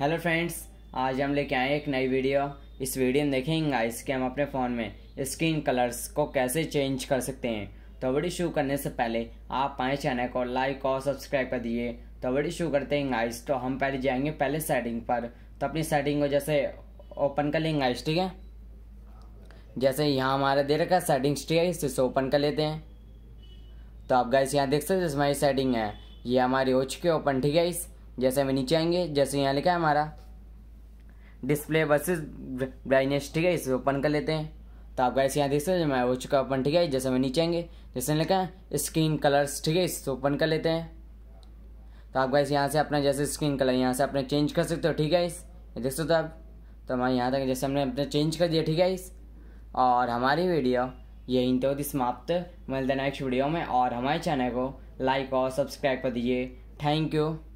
hello friends आज हम लेके आए एक नई वीडियो इस वीडियो में देखेंगे गाइस कि हम अपने फ़ोन में स्क्रीन कलर्स को कैसे चेंज कर सकते हैं तो वीडियो शुरू करने से पहले आप हमारे चैनल को लाइक और सब्सक्राइब कर दिए तो वीडियो शुरू करते हैं गाइस तो हम पहले जाएंगे पहले सेटिंग पर तो अपनी सेटिंग को जैसे ओपन कर लेंगे गाइस ठीक है जैसे यहाँ हमारा दे रखा सेटिंग्स ठीक है इसे ओपन कर लेते हैं तो आप गाइस यहाँ देख सकते हैं हमारी सेटिंग है ये हमारी हो चुकी है ओपन ठीक है इस जैसे हमें नीचे आएंगे जैसे यहाँ लिखा है हमारा डिस्प्ले वर्सेस ब्राइटनेस ठीक है इसे ओपन कर लेते हैं तो आप गैस यहाँ देख सकते हैं मैं हो चुका ओपन ठीक है जैसे हमें नीचे आएंगे जैसे लिखा है स्क्रीन कलर्स ठीक है इसे ओपन कर लेते हैं तो आप गैस यहाँ से अपना जैसे स्क्रीन कलर यहाँ से अपने चेंज कर सकते हो ठीक है इस देख सकते हो आप तो हमारे यहाँ तक जैसे हमने अपने चेंज कर दिया ठीक है इस और हमारी वीडियो यही तो समाप्त मिलते नेक्स्ट वीडियो में और हमारे चैनल को लाइक और सब्सक्राइब कर दीजिए थैंक यू